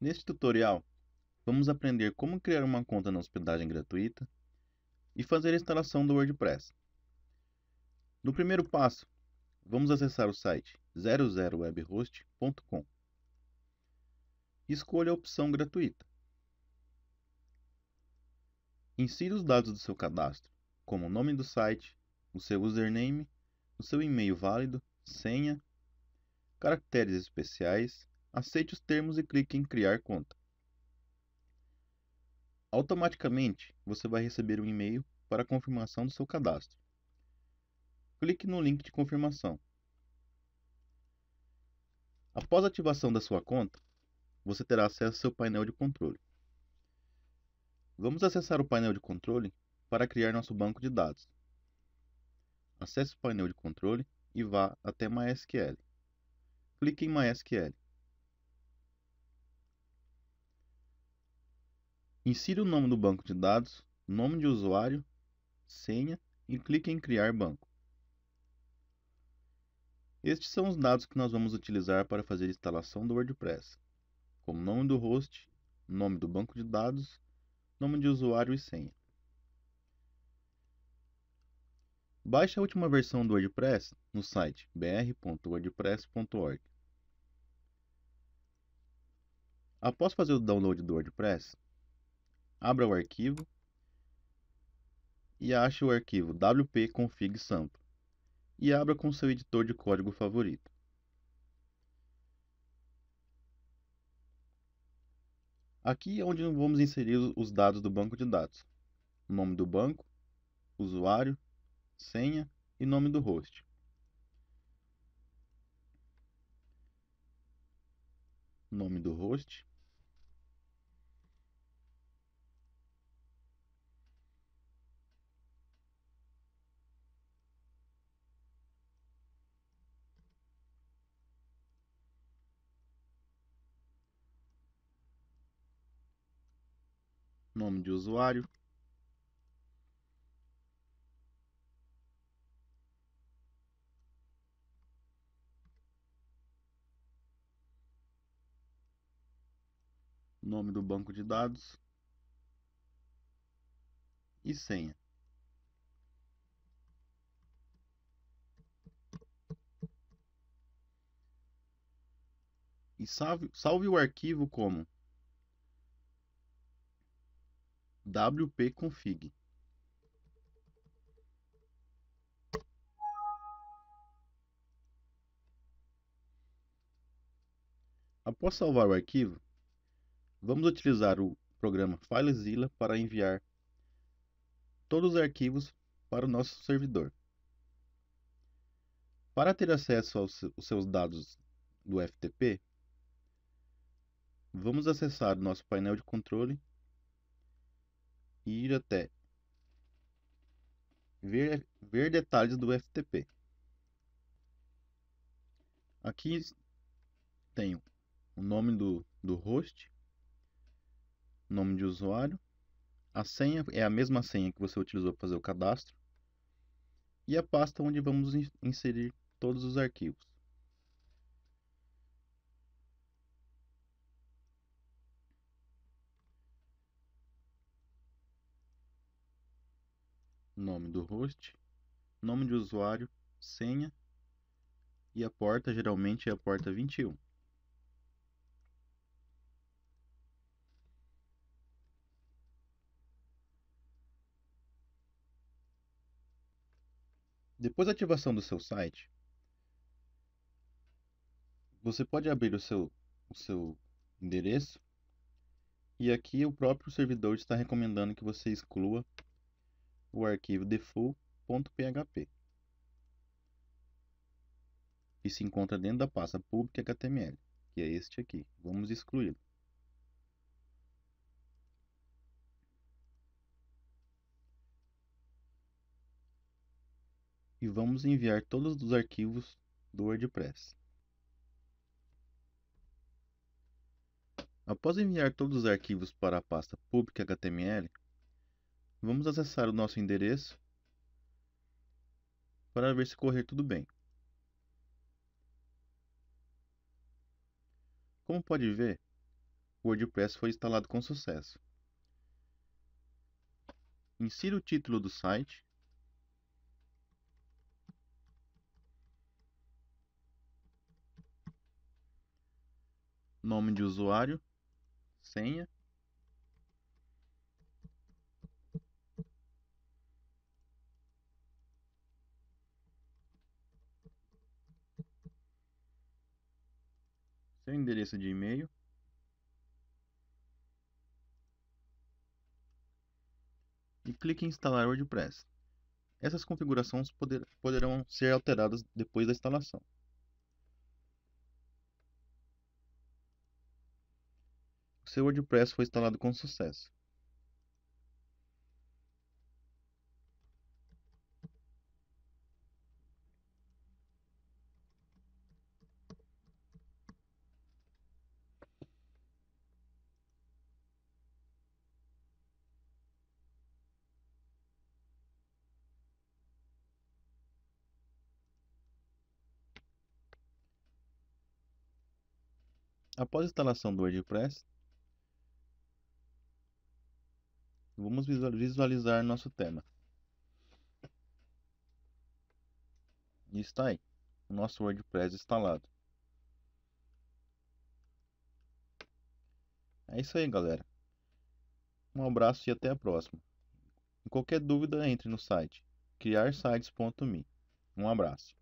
Neste tutorial, vamos aprender como criar uma conta na hospedagem gratuita e fazer a instalação do WordPress. No primeiro passo, vamos acessar o site 00webhost.com. Escolha a opção gratuita. Insira os dados do seu cadastro, como o nome do site, o seu username, o seu e-mail válido, senha, caracteres especiais Aceite os termos e clique em Criar conta. Automaticamente, você vai receber um e-mail para confirmação do seu cadastro. Clique no link de confirmação. Após a ativação da sua conta, você terá acesso ao seu painel de controle. Vamos acessar o painel de controle para criar nosso banco de dados. Acesse o painel de controle e vá até MySQL. Clique em MySQL. Insira o nome do banco de dados, nome de usuário, senha e clique em Criar banco. Estes são os dados que nós vamos utilizar para fazer a instalação do WordPress, como nome do host, nome do banco de dados, nome de usuário e senha. Baixe a última versão do WordPress no site br.wordpress.org. Após fazer o download do WordPress, abra o arquivo e ache o arquivo wp-config-sample e abra com seu editor de código favorito. Aqui é onde vamos inserir os dados do banco de dados, nome do banco, usuário, senha e nome do host. Nome do host, nome de usuário, nome do banco de dados e senha. E salve, salve o arquivo como wp-config Após salvar o arquivo, vamos utilizar o programa FileZilla para enviar todos os arquivos para o nosso servidor. Para ter acesso aos seus dados do FTP, vamos acessar o nosso painel de controle ir até ver, ver detalhes do FTP. Aqui tenho o nome do, do host, nome de usuário, a senha é a mesma senha que você utilizou para fazer o cadastro e a pasta onde vamos inserir todos os arquivos. nome do host, nome de usuário, senha e a porta geralmente é a porta 21. Depois da ativação do seu site, você pode abrir o seu, o seu endereço e aqui o próprio servidor está recomendando que você exclua o arquivo default.php, que se encontra dentro da pasta public HTML, que é este aqui. Vamos excluí-lo. E vamos enviar todos os arquivos do WordPress. Após enviar todos os arquivos para a pasta HTML Vamos acessar o nosso endereço para ver se correr tudo bem. Como pode ver, o WordPress foi instalado com sucesso. Insira o título do site nome de usuário, senha seu endereço de e-mail e clique em instalar WordPress. Essas configurações poder, poderão ser alteradas depois da instalação. O seu WordPress foi instalado com sucesso. Após a instalação do WordPress, vamos visualizar nosso tema. E está aí, o nosso WordPress instalado. É isso aí, galera. Um abraço e até a próxima. Em qualquer dúvida, entre no site criarsites.me. Um abraço.